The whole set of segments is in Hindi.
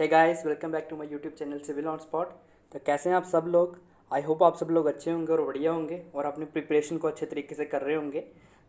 है guys welcome back to my YouTube channel civil on spot तो कैसे हैं आप सब लोग आई होप आप सब लोग अच्छे होंगे और बढ़िया होंगे और अपनी प्रिपरेशन को अच्छे तरीके से कर रहे होंगे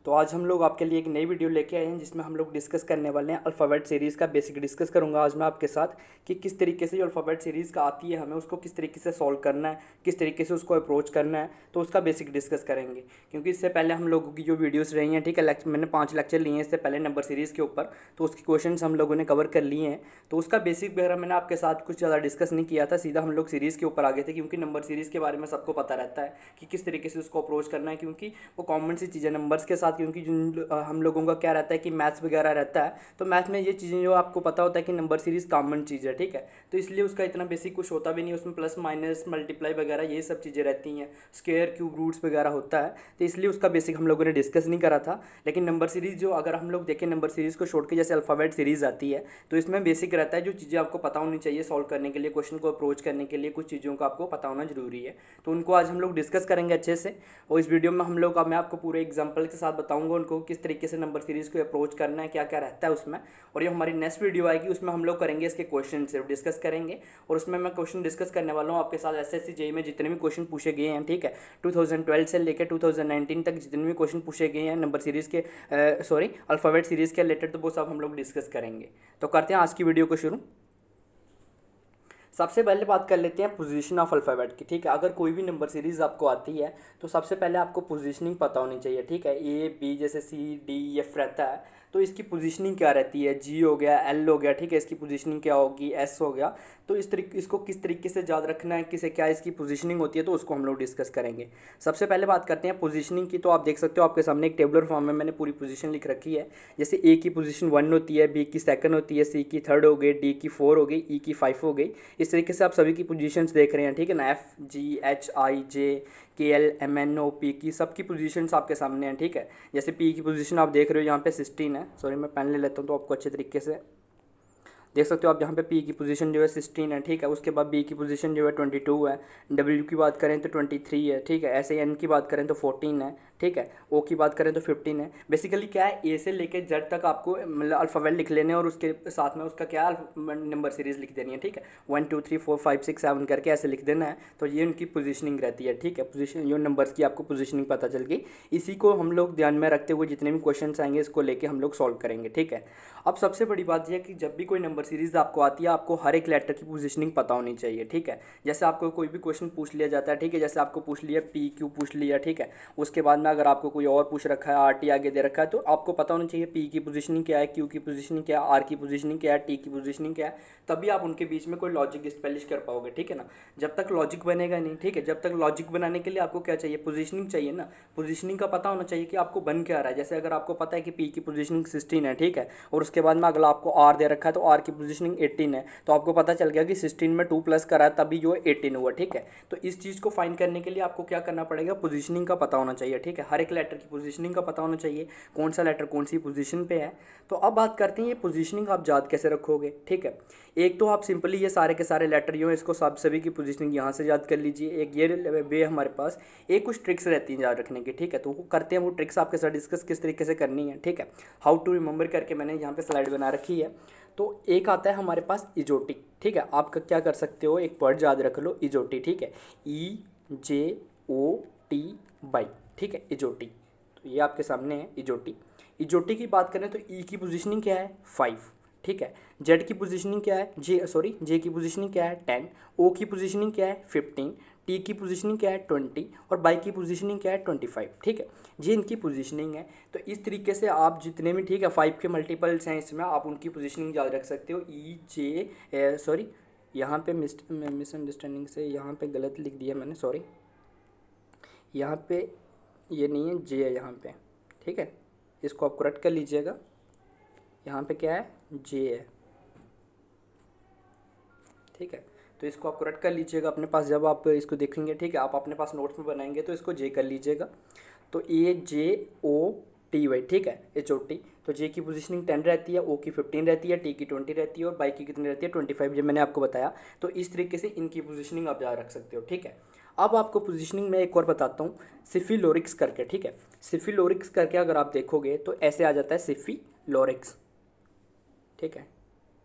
तो आज हम लोग आपके लिए एक नई वीडियो लेके आए हैं जिसमें हम लोग डिस्कस करने वाले हैं अल्फ़ाबेट सीरीज़ का बेसिक डिस्कस करूंगा आज मैं आपके साथ कि किस तरीके से जो अल्फ़ाबेट सीरीज़ का आती है हमें उसको किस तरीके से सॉल्व करना है किस तरीके से उसको अप्रोच करना है तो उसका बेसिक डिस्कस करेंगे क्योंकि इससे पहले हम लोगों की जो वीडियोज़ रही हैं ठीक है मैंने पाँच लेक्चर लिए हैं इससे पहले नंबर सीरीज़ के ऊपर तो उसके क्वेश्चन हम लोगों ने कवर कर लिए हैं तो उसका बेसिक वगैरह मैंने आपके साथ कुछ ज़्यादा डिस्कस नहीं किया था सीधा हम लोग सीरीज़ के ऊपर आ गए थे क्योंकि नंबर सीरीज़ के बारे में सबको पता रहता है कि किस तरीके से उसको अप्रोच करना है क्योंकि वो कॉमन सी चीज़ें नंबर्स के साथ साथ क्योंकि जिन हम लोगों का क्या रहता है कि मैथ्स वगैरह रहता है तो मैथ में ये चीज़ें जो आपको पता होता है कि नंबर सीरीज़ कॉमन चीज़ है ठीक है तो इसलिए उसका इतना बेसिक कुछ होता भी नहीं उसमें प्लस माइनस मल्टीप्लाई वगैरह ये सब चीज़ें रहती हैं स्केयर क्यूब रूट्स वगैरह होता है तो इसलिए उसका बेसिक हम लोगों ने डिस्कस नहीं करा था लेकिन नंबर सीरीज़ जो अगर हम लोग देखें नंबर सीरीज़ को छोड़ के जैसे अल्फ़ाबेट सीरीज़ आती है तो इसमें बेसिक रहता है जो चीज़ें आपको पता होनी चाहिए सॉल्व करने के लिए क्वेश्चन को अप्रोच करने के लिए कुछ चीज़ों को आपको पता होना जरूरी है तो उनको आज हम लोग डिस्कस करेंगे अच्छे से और इस वीडियो में हम लोग मैं आपको पूरे एग्जाम्पल के साथ बताऊंगा उनको किस तरीके से नंबर सीरीज़ को अप्रोच करना है क्या क्या रहता है उसमें और ये हमारी नेक्स्ट वीडियो आएगी उसमें हम लोग करेंगे इसके क्वेश्चन सिर्फ डिस्कस करेंगे और उसमें मैं क्वेश्चन डिस्कस करने वाला हूँ आपके साथ एस एस e में जितने भी क्वेश्चन पूछे गए हैं ठीक है टू से लेकर टू तक जितने भी क्वेश्चन पूछे गए हैं नंबर सीरीज़ के सॉरी अल्फावेट सीरीज़ के रिलेटेड तो वो सब हम लोग डिस्कस करेंगे तो करते हैं आज की वीडियो को शुरू सबसे पहले बात कर लेते हैं पोजीशन ऑफ अल्फ़ाबेट की ठीक है अगर कोई भी नंबर सीरीज़ आपको आती है तो सबसे पहले आपको पोजीशनिंग पता होनी चाहिए ठीक है ए बी जैसे सी डी एफ रहता है तो इसकी पोजीशनिंग क्या रहती है जी हो गया एल हो गया ठीक है इसकी पोजीशनिंग क्या होगी एस हो गया तो इस तरीके इसको किस तरीके से याद रखना है किसे क्या इसकी पोजीशनिंग होती है तो उसको हम लोग डिस्कस करेंगे सबसे पहले बात करते हैं पोजीशनिंग की तो आप देख सकते हो आपके सामने एक टेबलर फॉर्म में मैंने पूरी पोजीशन लिख रखी है जैसे ए की पोजीशन वन होती है बी की सेकंड होती है सी की थर्ड हो गई डी की फोर हो गई ई e की फाइव हो गई इस तरीके से आप सभी की पोजिशन देख रहे हैं ठीक है ना F G H I J K L M N O P की सबकी पोजिशन आपके सामने हैं ठीक है जैसे पी की पोजिशन आप देख रहे हो यहाँ पे सिक्सटीन है सॉरी मैं पेन ले लेता हूँ तो आपको अच्छे तरीके से देख सकते हो आप यहाँ पे पी की पोजीशन जो है सिक्सटीन है ठीक है उसके बाद बी की पोजीशन जो है ट्वेंटी टू है डब्ल्यू की बात करें तो ट्वेंटी थ्री है ठीक है ऐसे एन की बात करें तो फोर्टीन है ठीक है ओ की बात करें तो फिफ्टीन है बेसिकली क्या है ए से लेकर जेड तक आपको मतलब अल्फ़ावेट लिख लेने और उसके साथ में उसका क्या नंबर सीरीज़ लिख देनी है ठीक है one two three four five six seven करके ऐसे लिख देना है तो ये उनकी पोजिशनिंग रहती है ठीक है पोजिशन ये नंबर्स की आपको पोजिशनिंग पता चल गई इसी को हम लोग ध्यान में रखते हुए जितने भी क्वेश्चन आएंगे इसको लेके हम लोग सॉल्व करेंगे ठीक है अब सबसे बड़ी बात यह कि जब भी कोई नंबर नंबर सीरीज़ आपको आती है आपको हर एक लेटर की पोजिशनिंग पता होनी चाहिए ठीक है जैसे आपको कोई भी क्वेश्चन पूछ लिया जाता है ठीक है जैसे आपको पूछ लिया पी क्यू पूछ लिया ठीक है उसके बाद में अगर आपको कोई और पूछ रखा है आर टी आगे दे रखा है तो आपको पता होना चाहिए पी की पोजिशनिंग क्या है क्यू की पोजिशनिंग क्या है आर की पोजिशनिंग क्या है टी की पोजिशनिंग क्या है तभी आप उनके बीच में कोई लॉजिक स्पेलिश कर पाओगे ठीक है ना जब तक लॉजिक बनेगा नहीं ठीक है जब तक लॉजिक बनाने के लिए आपको क्या चाहिए पोजिशनिंग चाहिए ना पोजिशनिंग का पता होना चाहिए कि आपको बन क्या रहा है जैसे अगर आपको पता है कि पी की पोजिशनिंग सिक्सटीन है ठीक है और उसके बाद में अगला आपको आर दे रखा है तो आर की आपकी पोजिशनिंग एटीन है तो आपको पता चल गया कि सिक्सटीन में टू प्लस करा तभी जो है 18 हुआ ठीक है तो इस चीज़ को फाइन करने के लिए आपको क्या करना पड़ेगा पोजिशनिंग का पता होना चाहिए ठीक है हर एक लेटर की पोजिशनिंग का पता होना चाहिए कौन सा लेटर कौन सी पोजिशन पर है तो अब बात करते हैं ये पोजिशनिंग आप याद कैसे रखोगे ठीक है एक तो आप सिंपली ये सारे के सारे लेटर जो हैं इसको सब सभी की पोजिशनिंग यहाँ से याद कर लीजिए एक ये वे हमारे पास एक कुछ ट्रिक्स रहती हैं याद रखने की ठीक है तो वो करते हैं वो ट्रिक्स आपके साथ डिस्कस किस तरीके से करनी है ठीक है हाउ टू रिमेंबर करके मैंने यहाँ पे स्लाइड बना रखी है तो एक आता है हमारे पास इजोटिक ठीक है आप क्या कर सकते हो एक वर्ड याद रख लो इजोटी ठीक है ई जे ओ टी बाई ठीक है इजोटी तो ये आपके सामने है इजोटी इजोटी की बात करें तो ई e की पोजिशनिंग क्या है फाइव ठीक है जेड की पोजिशनिंग क्या है जे सॉरी जे की पोजिशनिंग क्या है टेन ओ की पोजिशनिंग क्या है फिफ्टीन टी की पोजीशनिंग क्या है ट्वेंटी और बाई की पोजीशनिंग क्या है ट्वेंटी फाइव ठीक है जी इनकी पोजीशनिंग है तो इस तरीके से आप जितने भी ठीक है फाइव के मल्टीपल्स हैं इसमें आप उनकी पोजीशनिंग याद रख सकते हो ई जे सॉरी यहाँ पे मिसअंडरस्टैंडिंग से यहाँ पे गलत लिख दिया मैंने सॉरी यहाँ पे ये नहीं है जे है यहाँ पे ठीक है इसको आप करेक्ट कर लीजिएगा यहाँ पे क्या है जे है ठीक है तो इसको आप करेक्ट कर लीजिएगा अपने पास जब आप इसको देखेंगे ठीक है आप अपने पास नोट्स में बनाएंगे तो इसको जे कर लीजिएगा तो ए जे ओ टी वाई ठीक है एच ओ टी तो जे की पोजीशनिंग टेन रहती है ओ की फिफ्टीन रहती है टी की ट्वेंटी रहती है और बाई की कितनी रहती है ट्वेंटी फाइव जब मैंने आपको बताया तो इस तरीके से इनकी पोजीशनिंग आप याद रख सकते हो ठीक है अब आपको पोजीशनिंग में एक और बताता हूँ सिफ़ी लोरिक्स करके ठीक है सिफ़ी लोरिक्स करके अगर आप देखोगे तो ऐसे आ जाता है सिफ़ी लोरिक्स ठीक है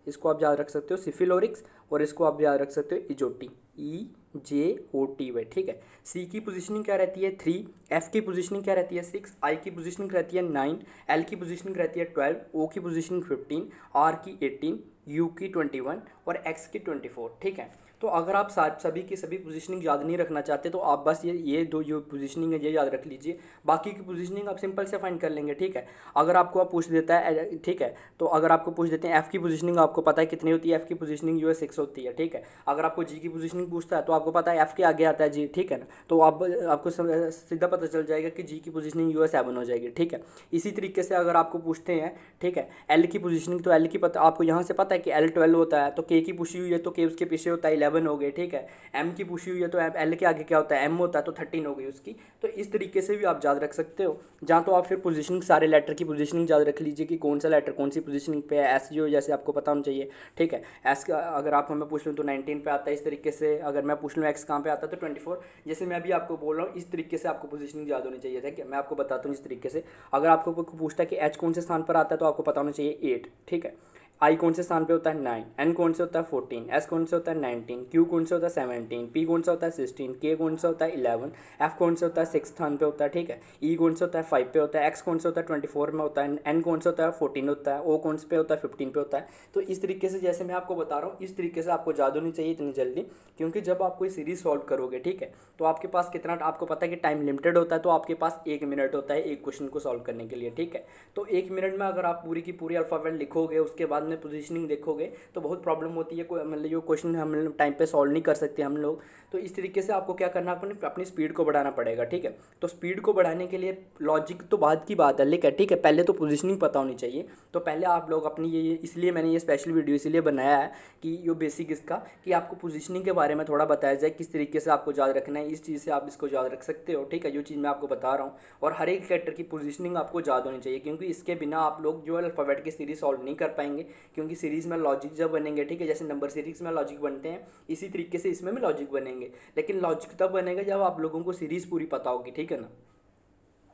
इसको आप याद रख सकते हो सिफिलोरिक्स और इसको आप याद रख सकते हो इजोटी ई जे ओ टी वाई ठीक है सी की पोजीशनिंग क्या रहती है थ्री एफ की पोजीशनिंग क्या रहती है सिक्स आई की पोजीशनिंग रहती है नाइन एल की पोजीशनिंग रहती है ट्वेल्व ओ की पोजीशनिंग फिफ्टीन आर की एटीन यू की ट्वेंटी वन और एक्स की ट्वेंटी फोर ठीक है तो अगर आप सभी की सभी पोजीशनिंग याद नहीं रखना चाहते तो आप बस ये ये दो जो पोजीशनिंग है ये याद रख लीजिए बाकी की पोजीशनिंग आप सिंपल से फाइंड कर लेंगे ठीक है अगर आपको आप पूछ देता है ठीक है तो अगर आपको पूछ देते हैं एफ़ की पोजीशनिंग आपको पता है कितनी होती है एफ़ की पोजीशनिंग जो है सिक्स होती है ठीक है अगर आपको जी की पोजीशनिंग पूछता है तो आपको पता है एफ़ के आगे आता है जी ठीक है ना तो आप आपको सीधा पता चल जाएगा कि जी की पोजीशनिंग यू है सेवन हो जाएगी ठीक है इसी तरीके से अगर आपको पूछते हैं ठीक है एल की पोजीशनिंग तो एल की पता आपको यहाँ से पता है कि एल ट्वेल्व होता है तो के की पूछी हुई है तो के उसके पीछे होता है इलेवन हो गए ठीक है एम की पूछी हुई है तो एल के आगे क्या होता है एम होता है तो थर्टीन हो गई उसकी तो इस तरीके से भी आप याद रख सकते हो जहाँ तो आप फिर पोजिशनिंग सारे लेटर की पोजिशनिंग याद रख लीजिए कि कौन सा लेटर कौन सी पोजिशनिंग पे है एस जी जैसे आपको पता होना चाहिए ठीक है एस का अगर आप हमें पूछ लूँ तो नाइनटीन पर आता है इस तरीके से अगर मैं पूछ लूँ एक्स कहाँ पर आता है तो ट्वेंटी फोर जैसे मैं अभी आपको बोल रहा हूँ इस तरीके से आपको पोजिशनिंग याद होनी चाहिए ठीक है मैं आपको बताता हूँ इस तरीके से अगर आपको पूछता है कि एच कौन से स्थान पर आता है तो आपको पता होना चाहिए एट ठीक है आई कौन से स्थान पे होता है नाइन एन कौन से होता है फोर्टीन एस कौन से होता है नाइनटीन क्यू कौन से होता है सेवनटीन पी कौन सा होता है सिक्सटीन के कौन सा होता है इलेवन एफ कौन से होता है सिक्स स्थान पे होता है ठीक है ई e कौन से होता है फाइव पे होता है एक्स कौन से होता है ट्वेंटी फोर में होता है एन कौन से होता है फोर्टीन होता है ओ कौन से पे होता है फिफ्टीन पे होता है तो इस तरीके से जैसे मैं आपको बता रहा हूँ इस तरीके से आपको जादू नहीं चाहिए इतनी जल्दी क्योंकि जब आप कोई सीरीज सॉल्व करोगे ठीक है तो आपके पास कितना आपको पता है कि टाइम लिमिटेड होता है तो आपके पास एक मिनट होता है एक क्वेश्चन को सॉल्व करने के लिए ठीक है तो एक मिनट में अगर आप पूरी की पूरी अल्फ़ाबेट लिखोगे उसके बाद सामने पोजीशनिंग देखोगे तो बहुत प्रॉब्लम होती है कोई मतलब ये क्वेश्चन हम टाइम पे सॉल्व नहीं कर सकते हम लोग तो इस तरीके से आपको क्या करना अपने अपनी स्पीड को बढ़ाना पड़ेगा ठीक है तो स्पीड को बढ़ाने के लिए लॉजिक तो बाद की बात है लेकिन ठीक है पहले तो पोजिशनिंग पता होनी चाहिए तो पहले आप लोग अपनी ये इसलिए मैंने ये स्पेशल वीडियो इसलिए बनाया है कि ये बेसिक इसका कि आपको पोजिशनिंग के बारे में थोड़ा बताया जाए किस तरीके से आपको याद रखना है इस चीज़ से आप इसको याद रख सकते हो ठीक है जो चीज़ मैं आपको बता रहा हूँ और हर एक कैरेक्टर की पोजिशनिंग आपको याद होनी चाहिए क्योंकि इसके बिना आप लोग जो अल्फ़ाबेट की सीरीज सॉल्व नहीं कर पाएंगे क्योंकि सीरीज़ में लॉजिक जब बनेंगे ठीक है जैसे नंबर सीरीज में लॉजिक बनते हैं इसी तरीके से इसमें भी लॉजिक बनेंगे लेकिन लॉजिक तब बनेगा जब आप लोगों को सीरीज़ पूरी पता होगी ठीक है ना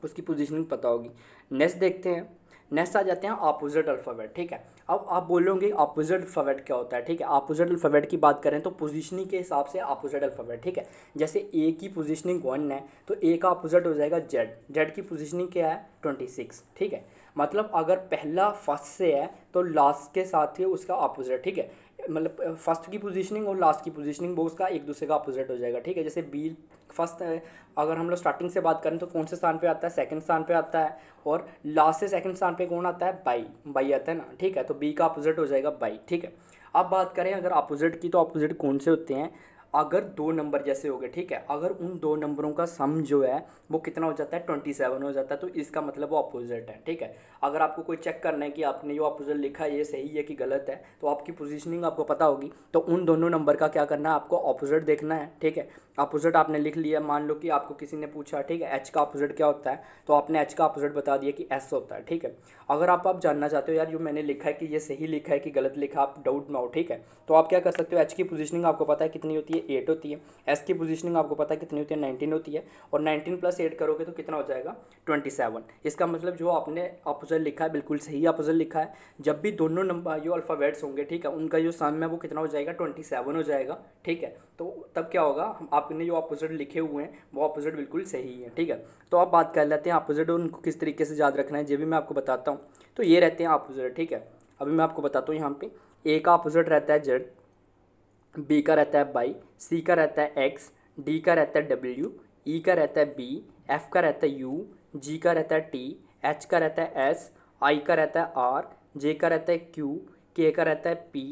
उसकी पोजिशनिंग पता होगी नेक्स्ट देखते हैं नेक्स्ट आ जाते हैं ऑपोजिट अल्फ़ाबेट ठीक है अब आप बोलोगे ऑपोजिट अल्फ़ाबेट क्या होता है ठीक है ऑपोजिट अल्फ़ाबेट की बात करें तो पोजिशनिंग के हिसाब से ऑपोजिट अल्फ़ाबेट ठीक है जैसे ए की पोजिशनिंग वन है तो ए का ऑपोजिट हो जाएगा जेड जेड की पोजिशनिंग क्या है ट्वेंटी सिक्स ठीक है मतलब अगर पहला फर्स्ट से है तो लास्ट के साथ ही उसका अपोजिट ठीक है मतलब फर्स्ट की पोजीशनिंग और लास्ट की पोजीशनिंग वो उसका एक दूसरे का अपोजिट हो जाएगा ठीक है जैसे बी फर्स्ट अगर हम लोग स्टार्टिंग से बात करें तो कौन से स्थान पे आता है सेकंड स्थान पे आता है और लास्ट से सेकंड स्थान पे कौन आता है बाई बाई आता है ना ठीक है तो बी का अपोजिट हो जाएगा बाई ठीक है अब बात करें अगर अपोजिट की तो अपोजिट कौन से होते हैं अगर दो नंबर जैसे हो गए ठीक है अगर उन दो नंबरों का सम जो है वो कितना हो जाता है ट्वेंटी सेवन हो जाता है तो इसका मतलब वो अपोजिट है ठीक है अगर आपको कोई चेक करना है कि आपने जो अपोजिट लिखा है ये सही है कि गलत है तो आपकी पोजिशनिंग आपको पता होगी तो उन दोनों नंबर का क्या करना है आपको अपोजिट देखना है ठीक है अपोजिट आपने लिख लिया मान लो कि आपको किसी ने पूछा ठीक है एच का अपोजिट क्या होता है तो आपने एच का अपोजिट बता दिया कि एस होता है ठीक है अगर आप आप जानना चाहते हो यार जो मैंने लिखा है कि ये सही लिखा है कि गलत लिखा आप डाउट में हो ठीक है तो आप क्या कर सकते हो एच की पोजिशनिंग आपको पता है कितनी होती है एट होती है एस की पोजिशनिंग आपको पता है कितनी होती है नाइनटीन होती है और नाइनटीन प्लस एट करोगे तो कितना हो जाएगा ट्वेंटी सेवन इसका मतलब जो आपने अपोजल लिखा है बिल्कुल सही अपोजल लिखा है जब भी दोनों नंबर जो अल्फ़ाबेट्स होंगे ठीक है उनका जो सम है वो कितना हो जाएगा ट्वेंटी सेवन हो जाएगा ठीक है तो तब क्या होगा आपने जो अपोजिट लिखे हुए हैं वो अपोजिट बिल्कुल सही है ठीक है तो आप बात कर लेते हैं अपोजिट और उनको किस तरीके से याद रखना है ये भी मैं आपको बताता हूँ तो ये रहते हैं अपोजिट ठीक है अभी मैं आपको बताता हूँ यहाँ पे ए का अपोजिट रहता है जेड बी का रहता है बाई सी का रहता है एक्स डी का रहता है डब्ल्यू ई का रहता है बी एफ का रहता है यू जी का रहता है टी एच का रहता है एस आई का रहता है आर जे का रहता है क्यू के का रहता है पी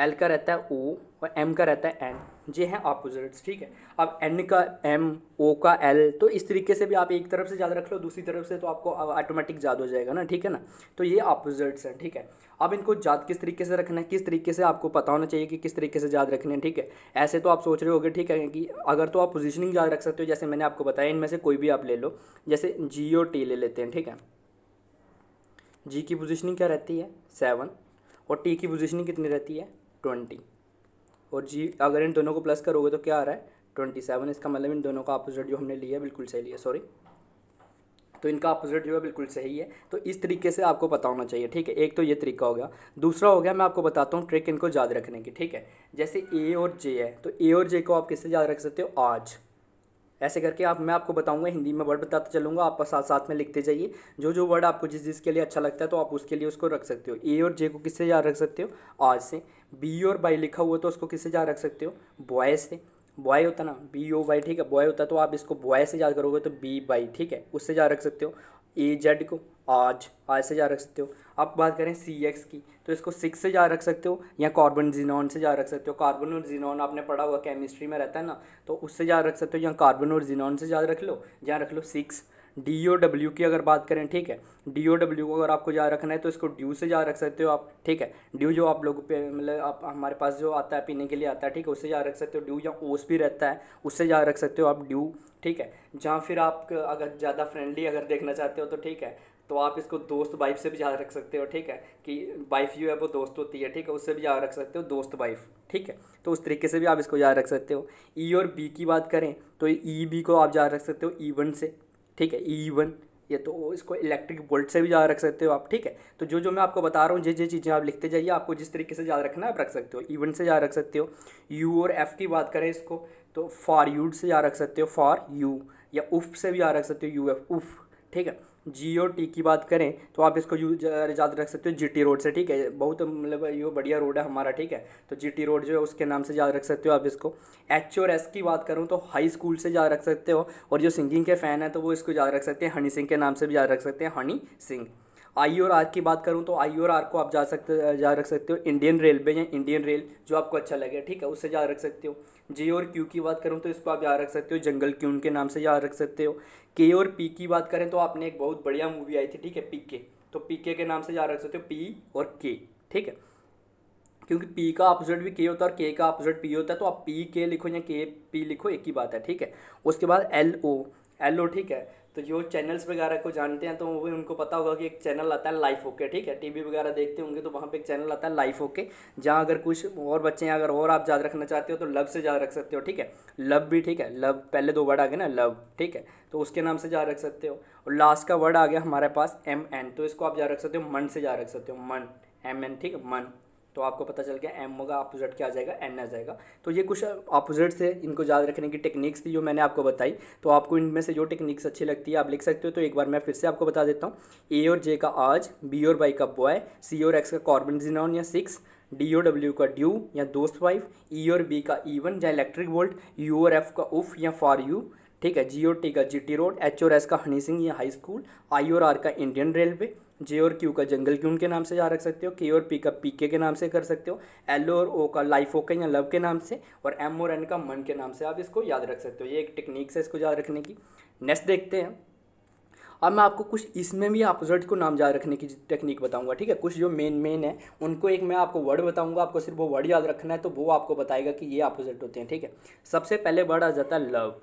एल का रहता है ओ और एम का रहता है एन जे हैं ऑपोजिट्स ठीक है अब एन का एम ओ का एल तो इस तरीके से भी आप एक तरफ से ज़्यादा रख लो दूसरी तरफ से तो आपको ऑटोमेटिक ज़्यादा हो जाएगा ना ठीक है ना तो ये ऑपोजिट्स हैं ठीक है अब इनको याद किस तरीके से रखना है किस तरीके से आपको पता होना चाहिए कि किस तरीके से याद रखने हैं ठीक है ऐसे तो आप सोच रहे गए ठीक है कि अगर तो आप पोजिशनिंग याद रख सकते हो जैसे मैंने आपको बताया इनमें से कोई भी आप ले लो जैसे जी और टी ले लेते हैं ठीक है जी की पोजिशनिंग क्या रहती है सेवन और टी की पोजिशनिंग कितनी रहती है ट्वेंटी और जी अगर इन दोनों को प्लस करोगे तो क्या आ रहा है ट्वेंटी सेवन इसका मतलब इन दोनों का अपोजिट जो हमने लिया है बिल्कुल सही लिया सॉरी तो इनका अपोजिट जो है बिल्कुल सही है तो इस तरीके से आपको पता होना चाहिए ठीक है एक तो ये तरीका हो गया दूसरा हो गया मैं आपको बताता हूँ ट्रिक इनको याद रखने की ठीक है जैसे ए और जे है तो ए और जे को आप किससे याद रख सकते हो आज ऐसे करके आप मैं आपको बताऊंगा हिंदी में वर्ड बताता चलूँगा आपका साथ साथ में लिखते जाइए जो जो वर्ड आपको जिस जिसके लिए अच्छा लगता है तो आप उसके लिए उसको रख सकते हो ए और जे को किससे याद रख सकते हो आज से बी और बाई लिखा हुआ तो उसको किससे याद रख सकते हो बॉय से बॉय होता ना बी ओ बाई ठीक है बॉय होता तो आप इसको बॉय से याद करोगे तो बी बाई ठीक है उससे याद रख सकते हो ए जेड को आज आज से जा रख सकते हो आप बात करें सी एक्स की तो इसको सिक्स से जा रख सकते हो या कार्बन जीनॉन से जा रख सकते हो कार्बन और जीनॉन आपने पढ़ा हुआ केमिस्ट्री में रहता है ना तो उससे जा रख सकते हो या कार्बन और जीनॉन से जा रख लो या रख लो सिक्स डी ओ डब्ल्यू की अगर बात करें ठीक है डी ओ डब्ल्यू को अगर आपको जा रखना है तो इसको ड्यू से जा रख सकते हो आप ठीक है ड्यू जो आप लोगों पे मतलब आप हमारे पास जो आता है पीने के लिए आता है ठीक है उससे जा रख सकते हो ड्यू या ओस भी रहता है उससे जा रख सकते हो आप ड्यू ठीक है जहाँ फिर आप अगर ज़्यादा फ्रेंडली अगर देखना चाहते हो तो ठीक है तो आप इसको दोस्त वाइफ से भी ज़्यादा रख सकते हो ठीक है कि वाइफ जो है वो दोस्त होती है ठीक है उससे भी ज़्यादा रख सकते हो दोस्त वाइफ ठीक है तो उस तरीके से भी आप इसको याद रख सकते हो ई e और बी की बात करें तो ई e, बी को आप ज़्यादा रख सकते हो ई e वन से ठीक है ई वन ये तो इसको इलेक्ट्रिक बोल्ट से भी ज़्यादा रख सकते हो आप ठीक है तो जो जो मैं आपको बता रहा हूँ जिस जिस चीज़ें आप लिखते जाइए आपको जिस तरीके से ज़्यादा रखना है आप रख सकते हो वन से ज़्यादा रख सकते हो यू और एफ़ की बात करें इसको तो फॉर यूड से याद रख सकते हो फॉर यू या उफ से भी याद रख सकते हो यू एफ उफ ठीक है जी ओ टी की बात करें तो आप इसको यू याद रख सकते हो जी टी रोड से ठीक है बहुत मतलब ये बढ़िया रोड है हमारा ठीक है तो जी टी रोड जो है उसके नाम से याद रख सकते हो आप इसको एच और एस की बात करूँ तो हाई स्कूल से याद रख सकते हो और जो सिंगिंग के फ़ैन हैं तो वो इसको याद रख सकते हैं हनी सिंह के नाम से भी याद रख सकते हैं हनी सिंह आई और आर की बात करूँ तो आई और आर को आप जा सकते जा रख सकते हो इंडियन रेलवे या इंडियन रेल जो आपको अच्छा लगे ठीक है उससे जा रख सकते हो जे और क्यू की बात करूँ तो इसको आप याद रख सकते हो जंगल क्यून के नाम से याद रख सकते हो के और पी की बात करें तो आपने एक बहुत बढ़िया मूवी आई थी ठीक है पी के तो पी के के नाम से याद रख सकते हो पी और के ठीक है क्योंकि पी का अपोजिट भी के होता है और के का अपोजिट पी होता है तो आप पी के लिखो या के पी लिखो एक ही बात है ठीक है उसके बाद एल ओ एल ओ ठीक है तो जो चैनल्स वगैरह को जानते हैं तो वो भी उनको पता होगा कि एक चैनल आता है लाइफ ओके ठीक है टीवी वगैरह देखते होंगे तो वहाँ पे एक चैनल आता है लाइफ ओके जहाँ अगर कुछ और बच्चे हैं अगर और आप याद रखना चाहते हो तो लव से याद रख सकते हो ठीक है लव भी ठीक है लव पहले दो वर्ड आ गए ना लव ठीक है तो उसके नाम से याद रख सकते हो और लास्ट का वर्ड आ गया हमारे पास एम एन तो इसको आप याद रख सकते हो मन से याद रख सकते हो मन एम एन ठीक है मन तो आपको पता चल गया एम होगा अपोजिट क्या आ जाएगा एन आ जाएगा तो ये कुछ अपोजिट से इनको याद रखने की टेक्निक्स थी जो मैंने आपको बताई तो आपको इनमें से जो टेक्निक्स अच्छी लगती है आप लिख सकते हो तो एक बार मैं फिर से आपको बता देता हूँ ए और जे का आज बी और वाई का बॉय सी और एक्स का कार्बन जिनॉन या सिक्स डी ओ डब्ल्यू का ड्यू या दोस्त वाइफ ई e और बी का ई वन या इलेक्ट्रिक वोल्ट यू और एफ का उफ या फॉर यू ठीक है जी ओ टी का जी टी रोड एच और एस का हनी सिंह या हाई स्कूल आई और आर का इंडियन रेलवे जे और क्यू का जंगल क्यून के नाम से जा रख सकते हो के और पी का पी के नाम से कर सकते हो एल और ओ का लाइफ ओके या लव के नाम से और एम और एन का मन के नाम से आप इसको याद रख सकते हो ये एक टेक्निक्स है इसको याद रखने की नेक्स्ट देखते हैं अब मैं आपको कुछ इसमें भी अपोजिट को नाम याद रखने की टेक्निक बताऊंगा ठीक है कुछ जो मेन मेन है उनको एक मैं आपको वर्ड बताऊंगा आपको सिर्फ वो वर्ड याद रखना है तो वो आपको बताएगा कि ये अपोजिट होते हैं ठीक है सबसे पहले वर्ड आ जाता है लव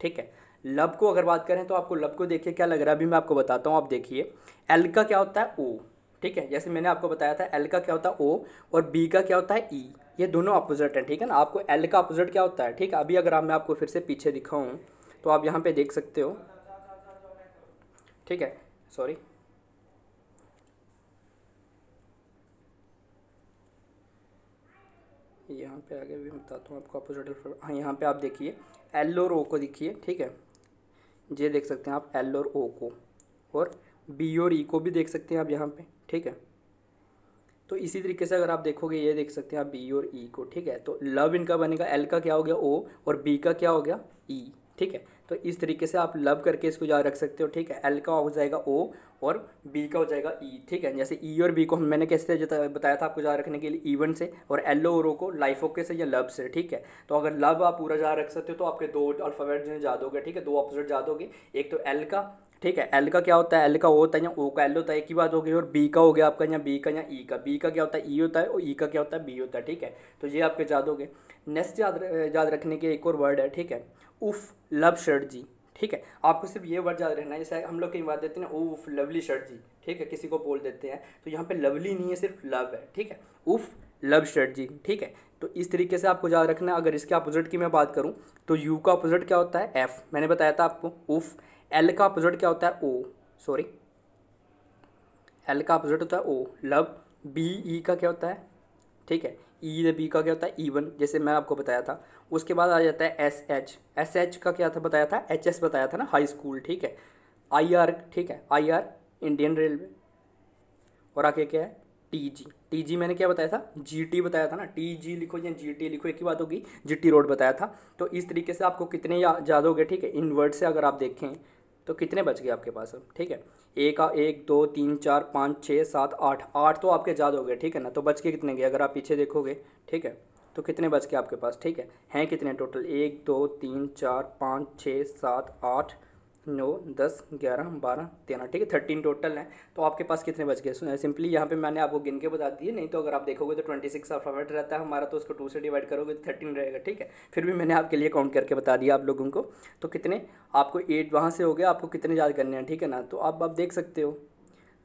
ठीक है लब को अगर बात करें तो आपको लब को देखिए क्या लग रहा है अभी मैं आपको बताता हूँ आप देखिए एल का क्या होता है ओ ठीक है जैसे मैंने आपको बताया था एल का क्या होता है ओ और बी का क्या होता है ई e, ये दोनों अपोजिट हैं ठीक है ना आपको एल का अपोजिट क्या होता है ठीक है अभी अगर आप मैं आपको फिर से पीछे दिखाऊँ तो आप यहाँ पर देख सकते हो ठीक है सॉरी यहाँ पे आगे भी बताता हूँ आपको अपोजिट हाँ यहाँ पे आप देखिए एल और ओ को देखिए ठीक है ये देख सकते हैं आप एल और ओ को और बी और ई e को भी देख सकते हैं आप यहाँ पे ठीक है तो इसी तरीके से अगर आप देखोगे ये देख सकते हैं आप बी और ई e को ठीक है तो लव इनका बनेगा एल का क्या हो गया ओ और बी का क्या हो गया ई e, ठीक है तो इस तरीके से आप लव करके इसको याद रख सकते हो ठीक है एल का हो जाएगा ओ और बी का हो जाएगा ई e, ठीक है जैसे ई e और बी को हम मैंने कैसे बताया था आपको याद रखने के लिए ईवन से और एल ओ रो को लाइफ ओके से या लब से ठीक है तो अगर लव आप पूरा याद रख सकते हो तो आपके दो अल्फ़ाबेट जो है याद हो गए ठीक है दो ऑपोजिट याद हो गए एक तो एल का ठीक है एल का क्या होता है एल का ओ होता है या ओ का एल होता है एक ही बात हो गई और बी का हो गया आपका या बी का या ई e का बी का क्या होता है ई e होता है और ई e का क्या होता है बी होता है ठीक है तो ये आपके याद हो गए नेक्स्ट याद याद रखने के एक और वर्ड है ठीक है उफ लव शर्ट जी ठीक है आपको सिर्फ ये वर्ड याद रहना है जैसे हम लोग कहीं बात देते हैं उफ लवली शर्ट जी ठीक है किसी को बोल देते हैं तो यहाँ पे लवली नहीं है सिर्फ लव है ठीक है उफ लव शर्ट जी ठीक है तो इस तरीके से आपको याद रखना है अगर इसके अपोजिट की मैं बात करूँ तो यू का अपोजिट क्या होता है एफ मैंने बताया था आपको उफ एल का अपोजिट क्या होता है ओ सॉरी एल का अपोजिट होता है ओ लव बी ई का क्या होता है ठीक है ई बी का क्या होता है ईवन जैसे मैं आपको बताया था उसके बाद आ जाता है एस एच एस एच का क्या था बताया था एच एस बताया था ना हाई स्कूल ठीक है आई आर ठीक है आई आर इंडियन रेलवे और आगे क्या है टी जी टी जी मैंने क्या बताया था जी टी बताया था ना टी जी लिखो या जी टी लिखो एक ही बात होगी जी टी रोड बताया था तो इस तरीके से आपको कितने याद हो गए ठीक है इनवर्ट से अगर आप देखें तो कितने बच गए आपके पास अब ठीक है एक आ, एक दो तीन चार पाँच छः सात आठ आठ तो आपके याद हो गए ठीक है ना तो बच के कितने गए अगर आप पीछे देखोगे ठीक है तो कितने बच के आपके पास ठीक है हैं कितने टोटल एक दो तीन चार पाँच छः सात आठ नौ दस ग्यारह बारह तेरह ठीक है थर्टीन टोटल हैं तो आपके पास कितने बच गए सिंपली यहाँ पे मैंने आपको गिन के बता दिए नहीं तो अगर आप देखोगे तो ट्वेंटी सिक्स अल्फ़ाबेट रहता है हमारा तो उसको टू से डिवाइड करोगे तो थर्टीन रहेगा ठीक है फिर भी मैंने आपके लिए काउंट करके बता दिया आप लोगों को तो कितने आपको एट वहाँ से हो गया आपको कितने याद करने हैं ठीक है ना तो आप आप देख सकते हो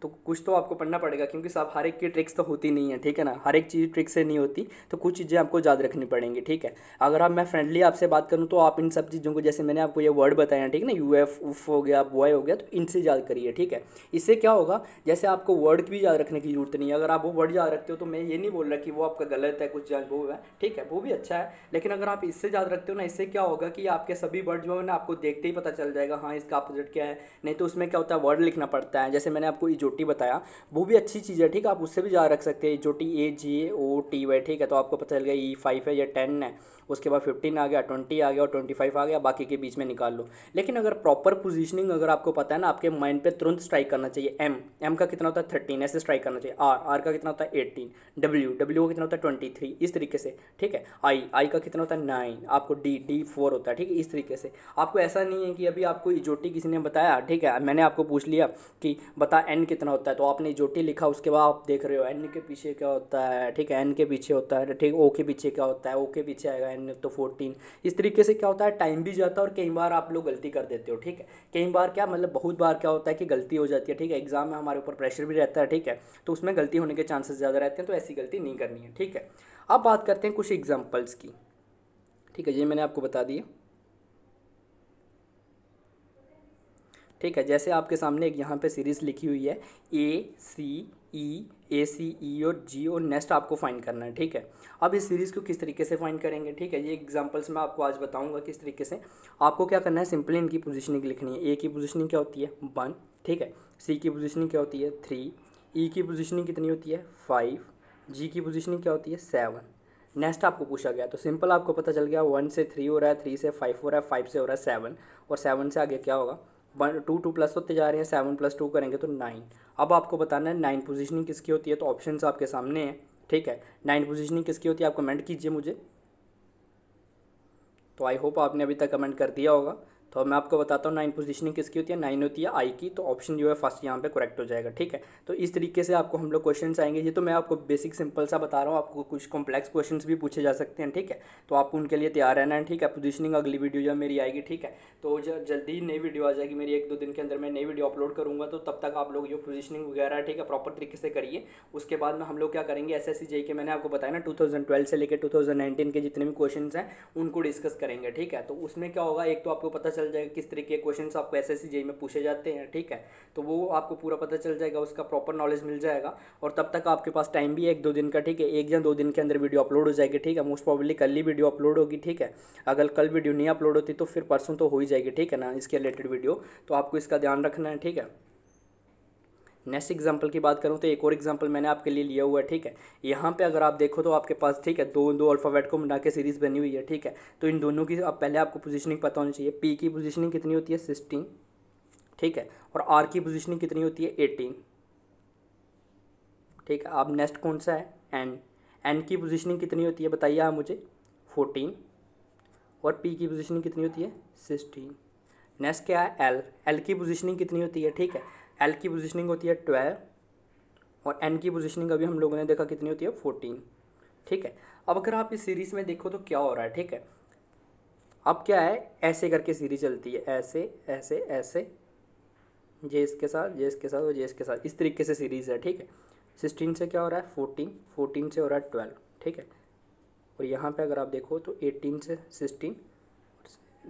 तो कुछ तो आपको पढ़ना पड़ेगा क्योंकि साहब हर एक की ट्रिक्स तो होती नहीं है ठीक है ना हर एक चीज़ ट्रिक्स से नहीं होती तो कुछ चीज़ें आपको याद रखनी पड़ेंगी ठीक है अगर आप मैं फ्रेंडली आपसे बात करूँ तो आप इन सब चीज़ों को जैसे मैंने आपको ये वर्ड बताया ठीक है ना यू एफ उफ हो गया बॉय हो गया तो इनसे याद करिए ठीक है इससे क्या होगा जैसे आपको वर्ड भी याद रखने की जरूरत नहीं है अगर आप वो वर्ड याद रखते हो तो मैं ये नहीं बोल रहा कि वो आपका गलत है कुछ वो है ठीक है वो भी अच्छा है लेकिन अगर आप इससे याद रखते हो ना इससे क्या होगा कि आपके सभी वर्ड जो है ना आपको देखते ही पता चल जाएगा हाँ इसका अपोजिट क्या है नहीं तो उसमें क्या होता है वर्ड लिखना पड़ता है जैसे मैंने आपको जोटी बताया वो भी अच्छी चीज़ है ठीक है आप उससे भी ज्यादा रख सकते हैं जोटी ए जी ओ टी वाई ठीक है तो आपको पता चल गया ई e, फाइव है या टेन है उसके बाद फिफ्टीन आ गया ट्वेंटी आ गया और ट्वेंटी फाइव आ गया बाकी के बीच में निकाल लो लेकिन अगर प्रॉपर पोजिशनिंग अगर आपको पता है ना आपके माइंड पर तुरंत स्ट्राइक करना चाहिए एम एम का कितना होता है थर्टीन ऐसे स्ट्राइक करना चाहिए आर आर का कितना होता है एटीन डब्ल्यू डब्ल्यू का कितना होता है ट्वेंटी थ्री इस तरीके से ठीक है आई आई का कितना होता है नाइन आपको डी डी फोर होता है ठीक है इस तरीके से आपको ऐसा नहीं है कि अभी आपको इजोटी किसी ने बताया ठीक है मैंने आपको पूछ लिया कि बता एन कितना होता है तो आपने इजोटी लिखा उसके बाद आप देख रहे हो एन के पीछे क्या होता है ठीक है एन के पीछे होता है ठीक ओ के पीछे क्या होता है ओ के पीछे आएगा एन टेन तो फोर्टीन इस तरीके से क्या होता है टाइम भी जाता है और कई बार आप लोग गलती कर देते हो ठीक है कई बार क्या मतलब बहुत बार क्या होता है कि गलती हो जाती है ठीक है एग्जाम में हमारे ऊपर प्रेशर भी रहता है ठीक है तो उसमें गलती होने के चांसेस ज़्यादा रहते हैं तो ऐसी गलती नहीं करनी है ठीक है अब बात करते हैं कुछ एग्जाम्पल्स की ठीक है ये मैंने आपको बता दिया ठीक है जैसे आपके सामने एक यहाँ पे सीरीज़ लिखी हुई है ए सी ई ए सी ई और जी और नेक्स्ट आपको फाइंड करना है ठीक है अब इस सीरीज़ को किस तरीके से फाइंड करेंगे ठीक है ये एग्जांपल्स मैं आपको आज बताऊंगा किस तरीके से आपको क्या करना है सिंपली इनकी पोजीशनिंग लिखनी है ए की पोजीशनिंग क्या होती है वन ठीक है सी की पोजीशनिंग क्या होती है थ्री ई e की पोजिशनिंग कितनी होती है फाइव जी की पोजिशनिंग क्या होती है सेवन नेक्स्ट आपको पूछा गया तो सिंपल आपको पता चल गया वन से थ्री हो रहा है थ्री से फाइव हो रहा है फाइव से हो रहा है सेवन और सेवन से आगे क्या होगा वन टू टू प्लस होते जा रहे हैं सेवन प्लस टू करेंगे तो नाइन अब आपको बताना है नाइन पोजिशनिंग किसकी होती है तो ऑप्शन आपके सामने है ठीक है नाइन पोजिशनिंग किसकी होती है आप कमेंट कीजिए मुझे तो आई होप आपने अभी तक कमेंट कर दिया होगा तो मैं आपको बताता हूँ नाइन पोजिशनिंग किसकी होती है नाइन होती है आई की तो ऑप्शन जो है फर्स्ट यहाँ पे करेक्ट हो जाएगा ठीक है तो इस तरीके से आपको हम लोग क्वेश्चन आएंगे ये तो मैं आपको बेसिक सिंपल सा बता रहा हूँ आपको कुछ कॉम्प्लेक्स क्वेश्चन भी पूछे जा सकते हैं ठीक है तो आपको उनके लिए तैयार रहना है ठीक है पोजिशनिंग अगली वीडियो जो मेरी आएगी ठीक है तो जल्दी ही नई वीडियो आ जाएगी मेरी एक दो दिन के अंदर मैं नई वीडियो अपलोड करूँगा तो तब तक आप लोग जो पोजिशनिंग वगैरह ठीक है प्रॉपर तरीके से करिए उसके बाद में हम लोग क्या करेंगे एस एस के मैंने आपको बताया ना टू से लेकर टू के जितने भी क्वेश्चन हैं उनको डिस्कस करेंगे ठीक है तो उसमें क्या होगा एक तो आपको पता चल जाएगा किस तरीके के क्वेश्चन आपको एस एस में पूछे जाते हैं ठीक है तो वो आपको पूरा पता चल जाएगा उसका प्रॉपर नॉलेज मिल जाएगा और तब तक आपके पास टाइम भी है एक दो दिन का ठीक है एक या दो दिन के अंदर वीडियो अपलोड हो जाएगी ठीक है मोस्ट प्रॉबली कल ही वीडियो अपलोड होगी ठीक है अगर कल वीडियो नहीं अपलोड होती तो फिर परसों तो हो ही जाएगी ठीक है ना इसके रिलेटेड वीडियो तो आपको इसका ध्यान रखना है ठीक है नेक्स्ट एग्जाम्पल की बात करूँ तो एक और एग्जाम्पल मैंने आपके लिए लिया हुआ है ठीक है यहाँ पे अगर आप देखो तो आपके पास ठीक है दो दो अल्फ़ाबेट को मिला के सीरीज़ बनी हुई है ठीक है तो इन दोनों की आप पहले आपको पोजीशनिंग पता होनी चाहिए पी की पोजीशनिंग कितनी होती है सिक्सटीन ठीक है और आर की पोजिशनिंग कितनी होती है एटीन ठीक है अब नेक्स्ट कौन सा है एन एन की पोजिशनिंग कितनी होती है बताइए आप मुझे फोर्टीन और पी की पोजिशनिंग कितनी होती है सिक्सटीन नेक्स्ट क्या है एल एल की पोजिशनिंग कितनी होती है ठीक है एल की पोजिशनिंग होती है ट्वेल्व और एन की पोजिशनिंग अभी हम लोगों ने देखा कितनी होती है फोर्टीन ठीक है अब अगर आप इस सीरीज़ में देखो तो क्या हो रहा है ठीक है अब क्या है ऐसे करके सीरीज चलती है ऐसे ऐसे ऐसे जे इसके साथ जे इसके साथ और जे इसके साथ इस तरीके से सीरीज़ है ठीक है सिक्सटीन से क्या हो रहा है फोर्टीन फोर्टीन से हो रहा है ट्वेल्व ठीक है और यहाँ पे अगर आप देखो तो एटीन से सिक्सटीन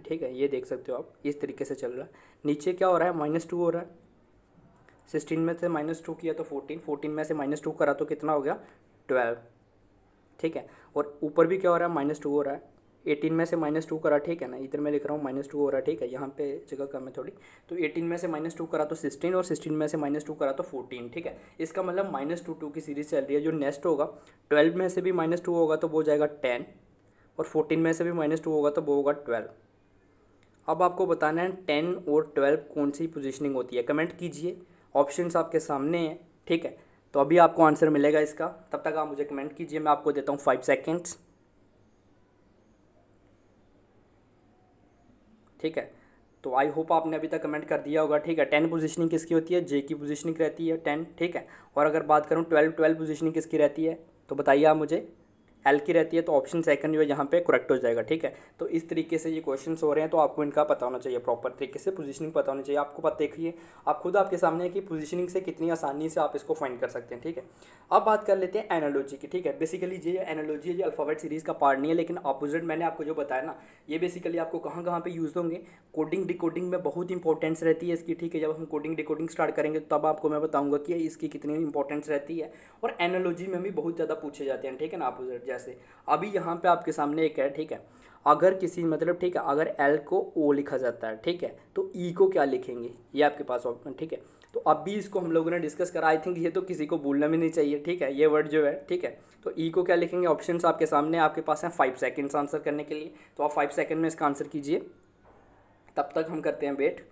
ठीक है ये देख सकते हो आप इस तरीके से चल रहा है नीचे क्या हो रहा है माइनस टू हो रहा है सिक्सटीन में से माइनस टू किया तो फोर्टीन फोर्टीन में से माइनस टू करा तो कितना हो गया ट्वेल्व ठीक है और ऊपर भी क्या हो रहा है माइनस टू हो रहा है एटीन में से माइनस टू करा ठीक है ना इधर मैं लिख रहा हूँ माइनस टू हो रहा है ठीक है यहाँ पे जगह कम है थोड़ी तो एटीन में से माइनस टू करा तो सिक्सटीन और सिक्सटीन में से माइनस टू करा तो फोर्टीन ठीक है इसका मतलब माइनस टू टू की सीरीज चल रही है जो नेक्स्ट होगा ट्वेल्व में से भी माइनस टू होगा तो वो जाएगा टेन और फोर्टीन में से भी माइनस टू होगा तो वो होगा ट्वेल्व अब आपको बताना है टेन और ट्वेल्व कौन सी पोजिशनिंग होती है कमेंट कीजिए ऑप्शंस आपके सामने हैं ठीक है तो अभी आपको आंसर मिलेगा इसका तब तक आप मुझे कमेंट कीजिए मैं आपको देता हूँ फाइव सेकेंड्स ठीक है तो आई होप आपने अभी तक कमेंट कर दिया होगा ठीक है टेन पोजीशनिंग किसकी होती है जे की पोजीशनिंग रहती है टेन ठीक है और अगर बात करूँ ट्वेल्व ट्वेल्व पोजीशनिंग किसकी रहती है तो बताइए आप मुझे एल की रहती है तो ऑप्शन सेकंड जो है यहाँ पे करेक्ट हो जाएगा ठीक है तो इस तरीके से ये क्वेश्चन हो रहे हैं तो आपको इनका पता होना चाहिए प्रॉपर तरीके से पोजीशनिंग पता होनी चाहिए आपको पता देखिए आप खुद आपके सामने है कि पोजीशनिंग से कितनी आसानी से आप इसको फाइंड कर सकते हैं ठीक है अब बात कर लेते हैं एनोलॉजी की ठीक है बेसिकली ये एनोलॉजी है ये अल्फ़ाबेट सीरीज़ का पार्ट नहीं है लेकिन अपोजिट मैंने आपको जो बताया ना ये बेसिकली आपको कहाँ कहाँ पर यूज़ होंगे कोडिंग डिकोडिंग में बहुत इंपॉर्टेंस रहती है इसकी ठीक है जब हम कोडिंग डिकोडिंग स्टार्ट करेंगे तब आपको मैं बताऊँगा कि इसकी कितनी इंपॉर्टेंस रहती है और एनोलॉजी में भी बहुत ज़्यादा पूछे जाते हैं ठीक है ना अपोजिट जैसे अभी यहाँ पे आपके सामने एक है ठीक है अगर किसी मतलब ठीक है अगर एल को ओ लिखा जाता है ठीक है तो ई e को क्या लिखेंगे ये आपके पास ऑप्शन ठीक है तो अभी इसको हम लोगों ने डिस्कस करा आई थिंक ये तो किसी को भूलना भी नहीं चाहिए ठीक है ये वर्ड जो है ठीक है तो ई e को क्या लिखेंगे ऑप्शन आपके सामने आपके पास हैं फाइव सेकेंड्स आंसर करने के लिए तो आप फाइव सेकेंड में इसका आंसर कीजिए तब तक हम करते हैं वेट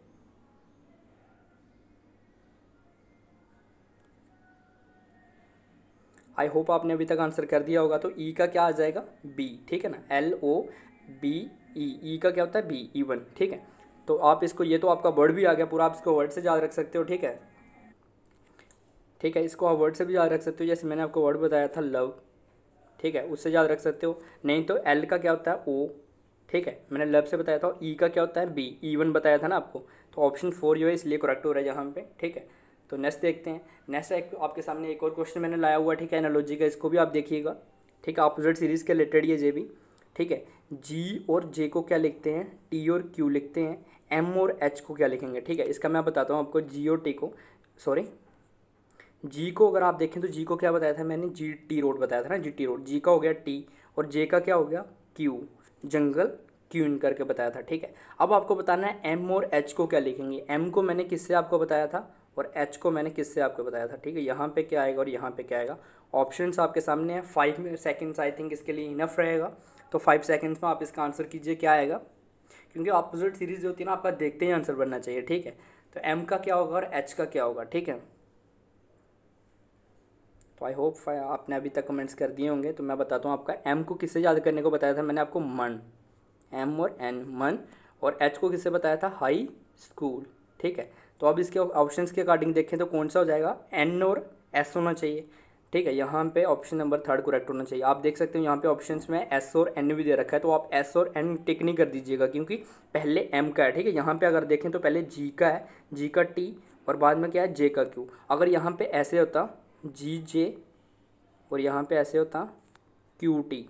आई होप आपने अभी तक आंसर कर दिया होगा तो ई e का क्या आ जाएगा बी ठीक है ना एल ओ बी ई ई का क्या होता है बी ई वन ठीक है तो आप इसको ये तो आपका वर्ड भी आ गया पूरा आप इसको वर्ड से याद रख सकते हो ठीक है ठीक है इसको आप वर्ड से भी याद रख सकते हो जैसे मैंने आपको वर्ड बताया था लव ठीक है उससे याद रख सकते हो नहीं तो एल का क्या होता है ओ ठीक है मैंने लव से बताया था ई e का क्या होता है बी ई वन बताया था ना आपको तो ऑप्शन फोर जो है इसलिए करेक्ट हो रहा है यहाँ पे ठीक है तो नेक्स्ट देखते हैं नेक्स्ट एक आपके सामने एक और क्वेश्चन मैंने लाया हुआ ठीक है एनोलॉजी का इसको भी आप देखिएगा ठीक है अपोजिट सीरीज़ के रिलेटेड ये जे भी ठीक है जी और जे को क्या लिखते हैं टी और क्यू लिखते हैं एम और एच को क्या लिखेंगे ठीक है इसका मैं बताता हूँ आपको जी और टी को सॉरी जी को अगर आप देखें तो जी को क्या बताया था मैंने जी टी रोड बताया था ना जी टी रोड जी का हो गया टी और जे का क्या हो गया क्यू जंगल क्यून करके बताया था ठीक है अब आपको बताना है एम और एच को क्या लिखेंगे एम को मैंने किससे आपको बताया था और एच को मैंने किससे आपको बताया था ठीक है यहाँ पे क्या आएगा और यहाँ पे क्या आएगा ऑप्शंस आपके सामने हैं फाइव सेकंड्स आई थिंक इसके लिए इनफ रहेगा तो फाइव सेकंड्स में आप इसका आंसर कीजिए क्या आएगा क्योंकि ऑपोजिट सीरीज़ जो होती है ना आपका देखते ही आंसर बनना चाहिए ठीक है तो एम का क्या होगा और एच का क्या होगा ठीक है तो आई होप आपने अभी तक कमेंट्स कर दिए होंगे तो मैं बताता हूँ आपका एम को किससे याद करने को बताया था मैंने आपको मन एम और एन मन और एच को किससे बताया था हाई स्कूल ठीक है तो अब इसके ऑप्शन के अकॉर्डिंग देखें तो कौन सा हो जाएगा एन और एस होना चाहिए ठीक है यहाँ पे ऑप्शन नंबर थर्ड करेक्ट होना चाहिए आप देख सकते हो यहाँ पे ऑप्शंस में एस और एन भी दे रखा है तो आप एस और एन टिक नहीं कर दीजिएगा क्योंकि पहले एम का है ठीक है यहाँ पे अगर देखें तो पहले जी का है जी का टी और बाद में क्या है जे का क्यू अगर यहाँ पे ऐसे होता जी जे और यहाँ पे ऐसे होता क्यू टी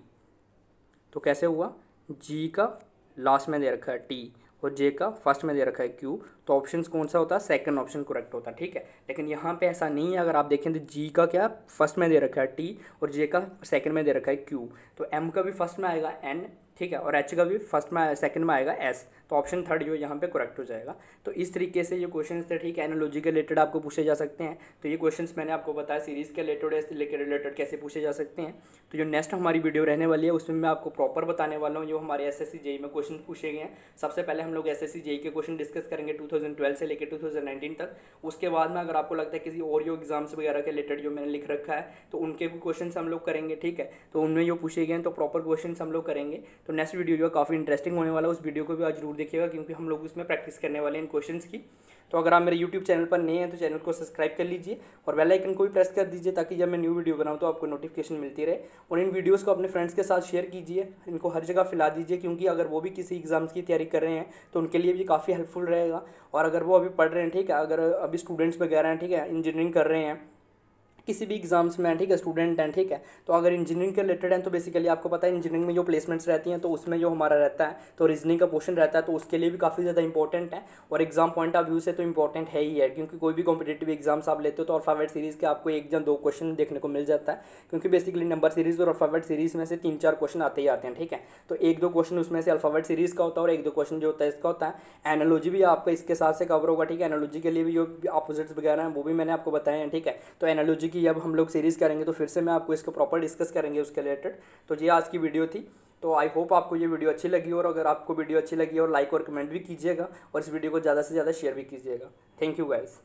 तो कैसे हुआ जी का लास्ट में दे रखा है टी और जे का फर्स्ट में दे रखा है क्यू तो ऑप्शन कौन सा होता है सेकंड ऑप्शन करेक्ट होता है ठीक है लेकिन यहाँ पे ऐसा नहीं है अगर आप देखें तो जी का क्या फर्स्ट में दे रखा है टी और जे का सेकंड में दे रखा है क्यू तो एम का भी फर्स्ट में आएगा एन ठीक है और एच का भी फर्स्ट में सेकंड में आएगा एस तो ऑप्शन थर्ड जो यहाँ पे करेक्ट हो जाएगा तो इस तरीके से ये क्वेश्चन थे ठीक है एनोलॉजी के रिलेटेड आपको पूछे जा सकते हैं तो ये क्वेश्चन मैंने आपको बताया सीरीज़ के रिलेटेड है रिलेटेड कैसे पूछे जा सकते हैं तो जो नेक्स्ट हमारी वीडियो रहने वाली है उसमें मैं आपको प्रॉपर बताने वाला हूँ जो हमारे एस एस में क्वेश्चन पूछे गए हैं सबसे पहले हम लोग एस एस के क्वेश्चन डिस्कस करेंगे टू से लेकर टू तक उसके बाद में अगर आपको लगता है किसी और जो एग्जाम्स वगैरह के रिलेटेड जो मैंने लिख रखा है तो उनके भी क्वेश्चन हम लोग करेंगे ठीक है तो उनमें जो पूछे गए हैं तो प्रॉपर क्वेश्चन हम लोग करेंगे तो नेक्स्ट वीडियो जो है काफ़ी इंटरेस्टिंग होने वाला है उस वीडियो को भी आज जरूर देखिएगा क्योंकि हम लोग उसमें प्रैक्टिस करने वाले हैं इन क्वेश्चन की तो अगर आप मेरे यूट्यूब चैनल पर नए हैं तो चैनल को सब्सक्राइब कर लीजिए और बेल आइकन को भी प्रेस कर दीजिए ताकि जब मैं न्यू वीडियो बनाऊँ तो आपको नोटिफिकेशन मिलती रहे और इन वीडियोज़ को अपने फ्रेंड्स के साथ शेयर कीजिए इनको हर जगह फैला दीजिए क्योंकि अगर वो भी किसी एग्ज़ाम्स की तैयारी कर रहे हैं तो उनके लिए भी काफ़ी हेल्पफुल रहेगा और अगर वो अभी पढ़ रहे हैं ठीक है अगर अभी स्टूडेंट्स वगैरह हैं ठीक है इंजीनियरिंग कर रहे हैं किसी भी एग्जाम्स में ठीक है स्टूडेंट हैं ठीक है तो अगर इंजीनियरिंग के रिलेटेड हैं तो बेसिकली आपको पता है इंजीनियरिंग में जो प्लेसमेंट्स रहती हैं तो उसमें जो हमारा रहता है तो रीजनिंग का पोर्शन रहता है तो उसके लिए भी काफ़ी ज़्यादा इंपॉर्टेंट है और एग्जाम पॉइंट ऑफ व्यू से तो इंपॉर्टेंट है ही है क्योंकि कोई भी कॉम्पिटेटिव एग्जाम्स आप लेते हो तो अल्फ़ावेट सीरीज़ के आपको एक या दो क्वेश्चन देखने को मिल जाता है क्योंकि बेसिकली नंबर सीरीज़ और अल्फ़ावेट सीरीज़ में से तीन चार क्वेश्चन आते ही आते हैं ठीक है तो एक दो क्वेश्चन उसमें से अल्फ़ावेट सीरीज़ का होता है और एक दो क्वेश्चन जो होता है इसका होता है एनोलॉजी भी आपका इसके साथ से कवर होगा ठीक है एनोलॉजी के लिए भी जो अपोजिट्स वगैरह हैं वो भी मैंने आपको बताए हैं ठीक है तो एनोलॉजी की की जब हम लोग सीरीज़ करेंगे तो फिर से मैं आपको इसको प्रॉपर डिस्कस करेंगे उसके रिलेटेड तो ये आज की वीडियो थी तो आई होप आपको ये वीडियो अच्छी लगी और अगर आपको वीडियो अच्छी लगी और लाइक और कमेंट भी कीजिएगा और इस वीडियो को ज़्यादा से ज़्यादा शेयर भी कीजिएगा थैंक यू गाइज़